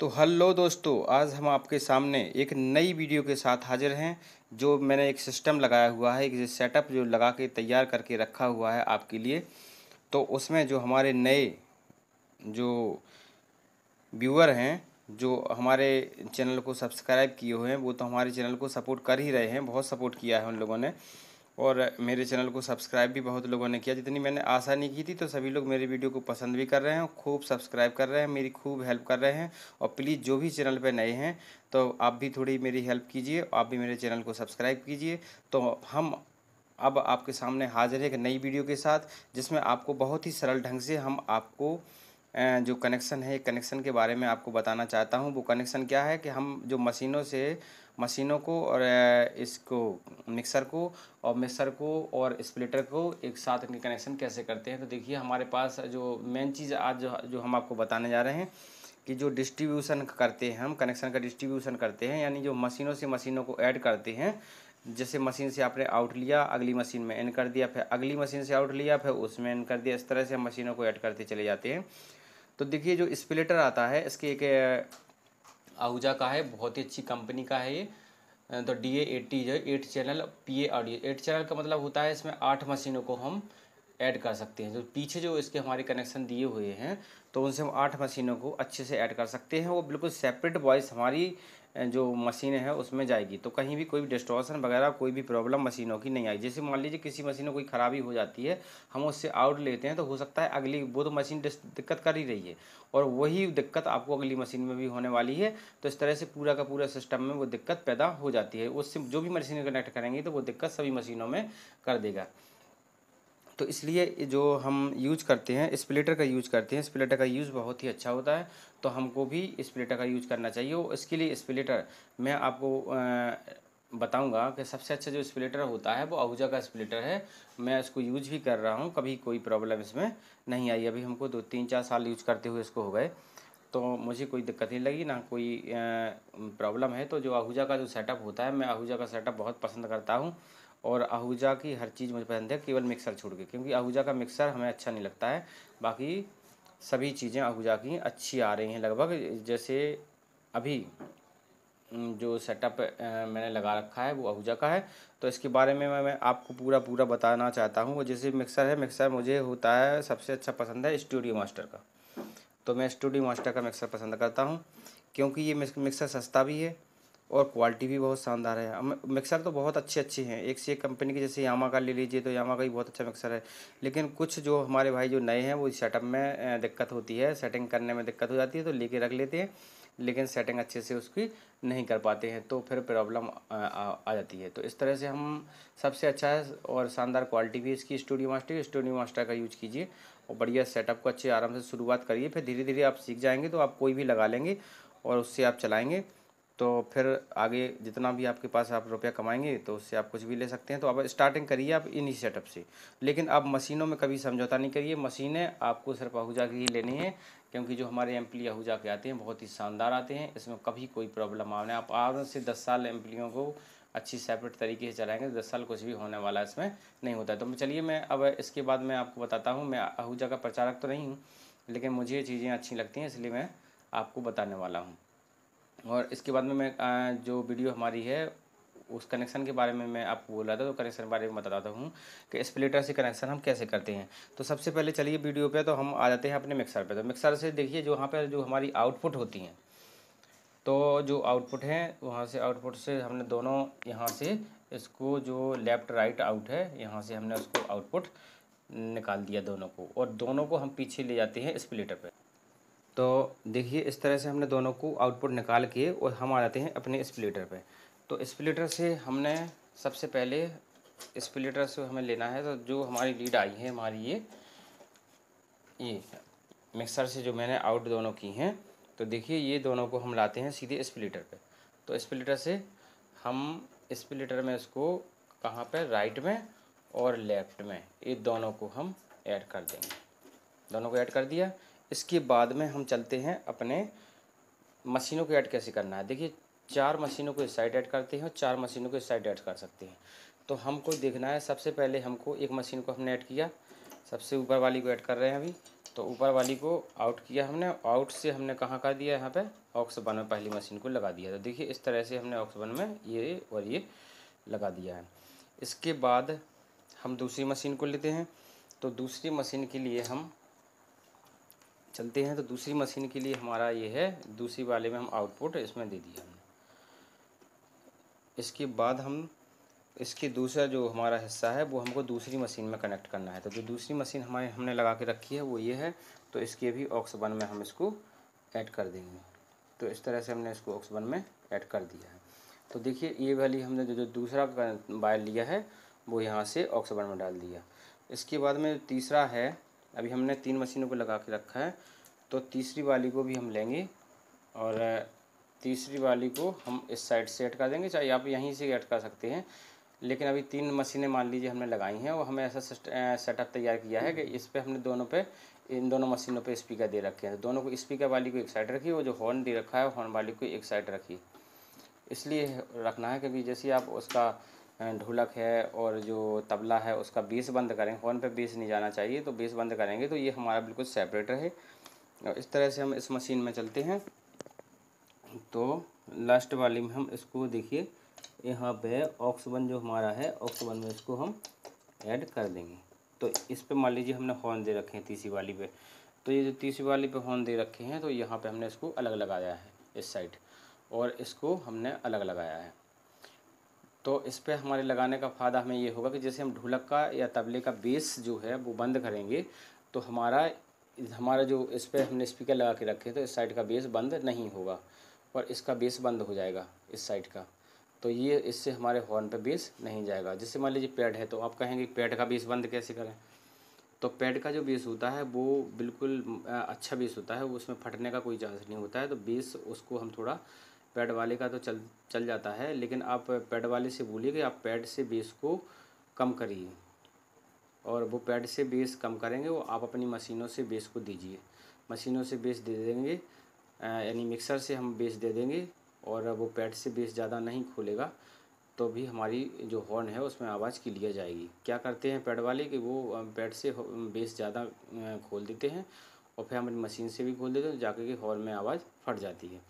तो हल्लो दोस्तों आज हम आपके सामने एक नई वीडियो के साथ हाजिर हैं जो मैंने एक सिस्टम लगाया हुआ है एक सेटअप जो लगा के तैयार करके रखा हुआ है आपके लिए तो उसमें जो हमारे नए जो व्यूअर हैं जो हमारे चैनल को सब्सक्राइब किए हुए हैं वो तो हमारे चैनल को सपोर्ट कर ही रहे हैं बहुत सपोर्ट किया है उन लोगों ने और मेरे चैनल को सब्सक्राइब भी बहुत लोगों ने किया जितनी मैंने आशा नहीं की थी तो सभी लोग मेरे वीडियो को पसंद भी कर रहे हैं खूब सब्सक्राइब कर रहे हैं मेरी खूब हेल्प कर रहे हैं और प्लीज़ जो भी चैनल पर नए हैं तो आप भी थोड़ी मेरी हेल्प कीजिए आप भी मेरे चैनल को सब्सक्राइब कीजिए तो हम अब आपके सामने हाजिर है एक नई वीडियो के साथ जिसमें आपको बहुत ही सरल ढंग से हम आपको जो कनेक्शन है कनेक्शन के बारे में आपको बताना चाहता हूँ वो कनेक्शन क्या है कि हम जो मशीनों से मशीनों को और इसको मिक्सर को और मिक्सर को और स्प्लिटर को एक साथ इनके कनेक्शन कैसे करते हैं तो देखिए हमारे पास जो मेन चीज़ आज जो जो हम आपको बताने जा रहे हैं कि जो डिस्ट्रीब्यूशन करते हैं हम कनेक्शन का डिस्ट्रीब्यूशन करते हैं यानी जो मशीनों से मशीनों को ऐड करते हैं जैसे मशीन से आपने आउट लिया अगली मशीन में इन कर दिया फिर अगली मशीन से आउट लिया फिर उसमें इन कर दिया इस तरह से हम मशीनों को ऐड करते चले जाते हैं तो देखिए जो स्प्लिटर आता है इसके एक आहूजा का है बहुत ही अच्छी कंपनी का है ये तो डी ए एट्टी जो eight channel P A audio eight channel का मतलब होता है इसमें आठ मशीनों को हम ऐड कर सकते हैं जो पीछे जो इसके हमारे कनेक्शन दिए हुए हैं तो उनसे हम आठ मशीनों को अच्छे से ऐड कर सकते हैं वो बिल्कुल सेपरेट वॉइस हमारी जो मशीन है उसमें जाएगी तो कहीं भी कोई भी डिस्ट्रॉसन वगैरह कोई भी प्रॉब्लम मशीनों की नहीं आई जैसे मान लीजिए किसी मशीन में कोई ख़राबी हो जाती है हम उससे आउट लेते हैं तो हो सकता है अगली वो तो मशीन दिक्कत कर ही रही है और वही दिक्कत आपको अगली मशीन में भी होने वाली है तो इस तरह से पूरा का पूरा सिस्टम में वो दिक्कत पैदा हो जाती है उससे जो भी मशीन कनेक्ट करेंगे तो वो दिक्कत सभी मशीनों में कर देगा तो इसलिए जो हम यूज करते हैं स्प्लेटर का यूज करते हैं स्प्लेटर का यूज़ बहुत ही अच्छा होता है तो हमको भी स्प्लेटर का यूज करना चाहिए इसके लिए स्प्लेटर मैं आपको बताऊंगा कि सबसे अच्छा जो स्प्लिटर होता है वो आहूजा का स्प्लिटर है मैं इसको यूज भी कर रहा हूँ कभी कोई प्रॉब्लम इसमें नहीं आई अभी हमको दो तीन चार साल यूज करते हुए इसको हो गए तो मुझे कोई दिक्कत नहीं लगी ना कोई प्रॉब्लम है तो जो आहूजा का जो सेटअप होता है मैं आहूजा का सेटअप बहुत पसंद करता हूँ और आहूजा की हर चीज़ मुझे पसंद है केवल मिक्सर छोड़ के क्योंकि आहूजा का मिक्सर हमें अच्छा नहीं लगता है बाकी सभी चीज़ें आहूजा की अच्छी आ रही हैं लगभग जैसे अभी जो सेटअप मैंने लगा रखा है वो आहूजा का है तो इसके बारे में मैं, मैं आपको पूरा पूरा बताना चाहता हूँ वो जैसे मिक्सर है मिक्सर मुझे होता है सबसे अच्छा पसंद है स्टूडियो मास्टर का तो मैं स्टूडियो मास्टर का मिक्सर पसंद करता हूँ क्योंकि ये मिक्सर सस्ता भी है और क्वालिटी भी बहुत शानदार है मिक्सर तो बहुत अच्छे अच्छे हैं एक से एक कंपनी के जैसे यामा का ले लीजिए तो यामा का भी बहुत अच्छा मिक्सर है लेकिन कुछ जो हमारे भाई जो नए हैं वो सेटअप में दिक्कत होती है सेटिंग करने में दिक्कत हो जाती है तो लेके रख लेते हैं लेकिन सेटिंग अच्छे से उसकी नहीं कर पाते हैं तो फिर प्रॉब्लम आ जाती है तो इस तरह से हम सबसे अच्छा है और शानदार क्वालिटी भी इसकी स्टूडियो मास्टर स्टूडियो मास्टर का यूज कीजिए और बढ़िया सेटअप को अच्छे आराम से शुरुआत करिए फिर धीरे धीरे आप सीख जाएंगे तो आप कोई भी लगा लेंगे और उससे आप चलाएँगे तो फिर आगे जितना भी आपके पास आप रुपया कमाएंगे तो उससे आप कुछ भी ले सकते हैं तो अब स्टार्टिंग करिए आप इन्हीं सेटअप से लेकिन आप मशीनों में कभी समझौता नहीं करिए मशीनें आपको सिर्फ आहूजा की ही लेनी है क्योंकि जो हमारे एम्प्ली आहूजा के आते हैं बहुत ही शानदार आते हैं इसमें कभी कोई प्रॉब्लम आने आप आज से दस साल एम्प्लियों को अच्छी सेपरेट तरीके से चलाएंगे तो दस साल कुछ भी होने वाला इसमें नहीं होता है तो चलिए मैं अब इसके बाद मैं आपको बताता हूँ मैं आहूजा का प्रचारक तो नहीं हूँ लेकिन मुझे ये चीज़ें अच्छी लगती हैं इसलिए मैं आपको बताने वाला हूँ और इसके बाद में मैं जो वीडियो हमारी है उस कनेक्शन के बारे में मैं आपको बोल रहा था तो कनेक्शन के बारे में बताता हूँ कि स्प्लिटर से कनेक्शन हम कैसे करते हैं तो सबसे पहले चलिए वीडियो पे तो हम आ जाते हैं अपने मिक्सर पे तो मिक्सर से देखिए जो वहाँ पर जो हमारी आउटपुट होती हैं तो जो आउटपुट हैं वहाँ से आउटपुट से हमने दोनों यहाँ से इसको जो लेफ़्ट राइट आउट है यहाँ से हमने उसको आउटपुट निकाल दिया दोनों को और दोनों को हम पीछे ले जाते हैं स्प्लिटर पर तो देखिए इस तरह से हमने दोनों को आउटपुट निकाल के और हम आ जाते हैं अपने स्प्लिटर पे तो स्प्लिटर से हमने सबसे पहले स्प्लिटर से हमें लेना है तो जो हमारी लीड आई है हमारी ये ये मिक्सर से जो मैंने आउट दोनों की हैं तो देखिए ये दोनों को हम लाते हैं सीधे स्प्लिटर पे तो स्प्लिटर से हम स्प्लिटर में इसको कहाँ पर राइट में और लेफ़्ट में ये दोनों को हम ऐड कर देंगे दोनों को ऐड कर दिया इसके बाद में हम चलते हैं अपने मशीनों को ऐड कैसे करना है देखिए चार मशीनों को इस साइड ऐड करते हैं और चार मशीनों को इस साइड ऐड कर सकते हैं तो हमको देखना है सबसे पहले हमको एक मशीन को हमने ऐड किया सबसे ऊपर वाली को ऐड कर रहे हैं अभी तो ऊपर वाली को आउट किया हमने आउट से हमने कहाँ कर दिया यहाँ पे ऑक्स वन में पहली मशीन को लगा दिया तो देखिए इस तरह से हमने ऑक्स वन में ये और ये लगा दिया है इसके बाद हम दूसरी मशीन को लेते हैं तो दूसरी मशीन के लिए हम चलते हैं तो दूसरी मशीन के लिए हमारा ये है दूसरी वाले में हम आउटपुट इसमें दे दिया हमने इसके बाद हम इसके दूसरा जो हमारा हिस्सा है वो हमको दूसरी मशीन में कनेक्ट करना है तो जो दूसरी मशीन हमारे हमने लगा के रखी है वो ये है तो इसके भी ऑक्स वन में हम इसको ऐड कर देंगे तो इस तरह से हमने इसको ऑक्स वन में ऐड कर दिया है तो देखिए ये वाली हमने जो जो दूसरा वायर लिया है वो यहाँ से ऑक्स वन में डाल दिया इसके बाद में तीसरा है अभी हमने तीन मशीनों को लगा के रखा है तो तीसरी वाली को भी हम लेंगे और तीसरी वाली को हम इस साइड से अटका देंगे चाहे आप यहीं से अटका सकते हैं लेकिन अभी तीन मशीनें मान लीजिए हमने लगाई हैं और हमें ऐसा सेटअप तैयार किया है कि इस पर हमने दोनों पे इन दोनों मशीनों पे स्पीकर दे रखे हैं तो दोनों को स्पीकर वाली को एक साइड रखी और जो हॉर्न दे रखा है हॉर्न वाली को एक साइड रखी इसलिए रखना है क्योंकि जैसे आप उसका ढोलक है और जो तबला है उसका बीस बंद करें हॉर्न पे बीस नहीं जाना चाहिए तो बीस बंद करेंगे तो ये हमारा बिल्कुल सेपरेट रहे और इस तरह से हम इस मशीन में चलते हैं तो लास्ट वाली में हम इसको देखिए यहाँ पे ऑक्स वन जो हमारा है ऑक्स वन में इसको हम ऐड कर देंगे तो इस पर मान लीजिए हमने हॉर्न दे रखे हैं तीसरी वाली पे तो ये जो तीसरी वाली पे हॉर्न दे रखे हैं तो यहाँ पे हमने इसको अलग लगाया है इस साइड और इसको हमने अलग लगाया है तो इस पर हमारे लगाने का फ़ायदा हमें ये होगा कि जैसे हम ढोलक का या तबले का बेस जो है वो बंद करेंगे तो हमारा हमारा जो इस पर हमने स्पीकर लगा के रखे तो इस साइड का बेस बंद नहीं होगा और इसका बेस बंद हो जाएगा इस साइड का तो ये इससे हमारे हॉर्न पे बेस नहीं जाएगा जैसे मान लीजिए पैड है तो आप कहेंगे पैड का बेस बंद कैसे करें तो पैड का जो बेस होता है वो बिल्कुल अच्छा बेस होता है उसमें फटने का कोई चांस नहीं होता है तो बेस उसको हम थोड़ा पैड वाले का तो चल चल जाता है लेकिन आप पैड वाले से बोलिए कि आप पैड से बेस को कम करिए और वो पैड से बेस कम करेंगे वो आप अपनी मशीनों से बेस को दीजिए मशीनों से बेस दे देंगे यानी मिक्सर से हम बेस दे देंगे और वो पैड से बेस ज़्यादा नहीं खोलेगा तो भी हमारी जो हॉर्न है उसमें आवाज़ क्लियर जाएगी क्या करते हैं पैड वाले कि वो पैड से बेस ज़्यादा खोल देते हैं और फिर हमारी मशीन से भी खोल देते हैं जाकर के हॉर्न में आवाज़ फट जाती है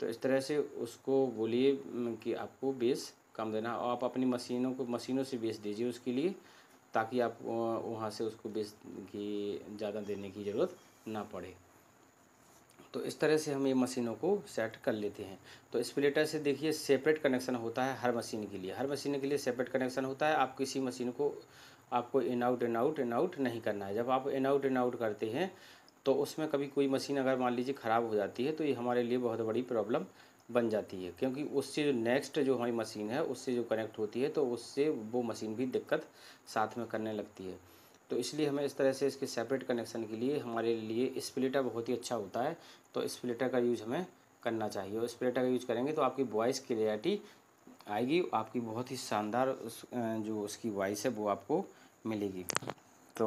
तो इस तरह से उसको बोलिए कि आपको बेस कम देना है और आप अपनी मशीनों को मशीनों से बेस दीजिए उसके लिए ताकि आप वहाँ से उसको बेस की ज़्यादा देने की ज़रूरत ना पड़े तो इस तरह से हम ये मशीनों को सेट कर लेते हैं तो स्प्लिटर से देखिए सेपरेट कनेक्शन होता है हर मशीन के लिए हर मशीन के लिए सेपरेट कनेक्शन होता है आप किसी मशीन को आपको in out in out in out नहीं करना है जब आप इन आउट इन आउट करते हैं तो उसमें कभी कोई मशीन अगर मान लीजिए ख़राब हो जाती है तो ये हमारे लिए बहुत बड़ी प्रॉब्लम बन जाती है क्योंकि उससे जो नेक्स्ट जो हमारी मशीन है उससे जो कनेक्ट होती है तो उससे वो मशीन भी दिक्कत साथ में करने लगती है तो इसलिए हमें इस तरह से इसके सेपरेट कनेक्शन के लिए हमारे लिए स्प्लिटर बहुत ही अच्छा होता है तो स्प्लिटर का यूज़ हमें करना चाहिए और स्प्लिटर का यूज़ करेंगे तो आपकी वॉइस क्लियरिटी आएगी आपकी बहुत ही शानदार उस, जो उसकी वॉइस है वो आपको मिलेगी तो